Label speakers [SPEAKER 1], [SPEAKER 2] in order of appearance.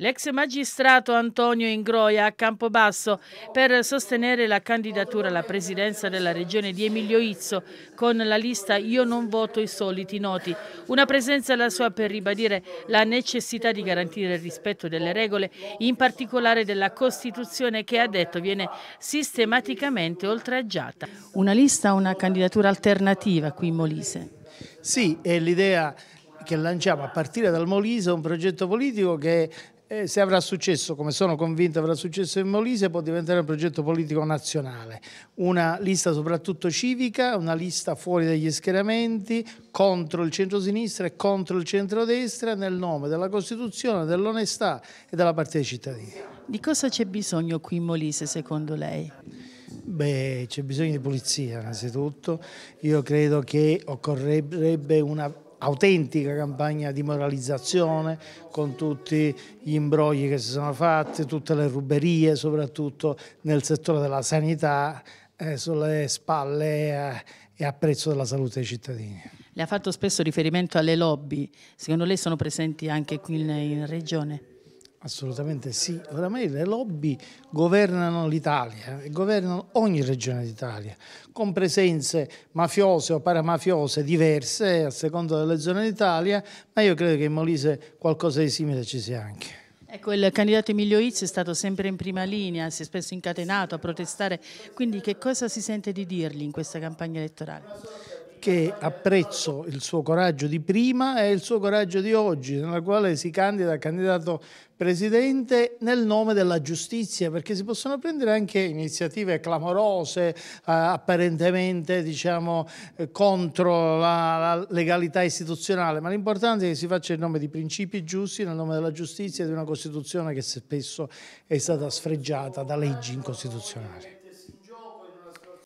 [SPEAKER 1] l'ex magistrato Antonio Ingroia a Campobasso per sostenere la candidatura alla presidenza della regione di Emilio Izzo con la lista Io non voto i soliti noti. Una presenza la sua per ribadire la necessità di garantire il rispetto delle regole, in particolare della Costituzione che ha detto viene sistematicamente oltraggiata. Una lista, una candidatura alternativa qui in Molise?
[SPEAKER 2] Sì, è l'idea che lanciamo a partire dal Molise un progetto politico che eh, se avrà successo, come sono convinto avrà successo in Molise, può diventare un progetto politico nazionale. Una lista soprattutto civica, una lista fuori dagli schieramenti, contro il centrosinistra e contro il centrodestra, nel nome della Costituzione,
[SPEAKER 1] dell'onestà e della partita cittadini. Di cosa c'è bisogno qui in Molise, secondo lei?
[SPEAKER 2] Beh, c'è bisogno di pulizia innanzitutto. Io credo che occorrerebbe una autentica campagna di moralizzazione con tutti gli imbrogli che si sono fatti, tutte le ruberie soprattutto nel settore della sanità eh, sulle spalle eh, e a prezzo della salute dei cittadini.
[SPEAKER 1] Le ha fatto spesso riferimento alle lobby, secondo lei sono presenti anche qui in, in regione? Assolutamente sì, oramai le lobby governano l'Italia
[SPEAKER 2] e governano ogni regione d'Italia, con presenze mafiose o paramafiose diverse a seconda delle zone d'Italia, ma io credo che in Molise qualcosa di simile ci sia anche.
[SPEAKER 1] Ecco, il candidato Emilio Izzi è stato sempre in prima linea, si è spesso incatenato a protestare, quindi che cosa si sente di dirgli in questa campagna elettorale? perché
[SPEAKER 2] apprezzo il suo coraggio di prima e il suo coraggio di oggi, nella quale si candida a candidato Presidente, nel nome della giustizia, perché si possono prendere anche iniziative clamorose, eh, apparentemente diciamo, eh, contro la, la, legalità istituzionale, ma l'importante è che si faccia in nome di principi giusti, nel nome della giustizia e di una Costituzione che spesso è stata sfregiata da leggi incostituzionali.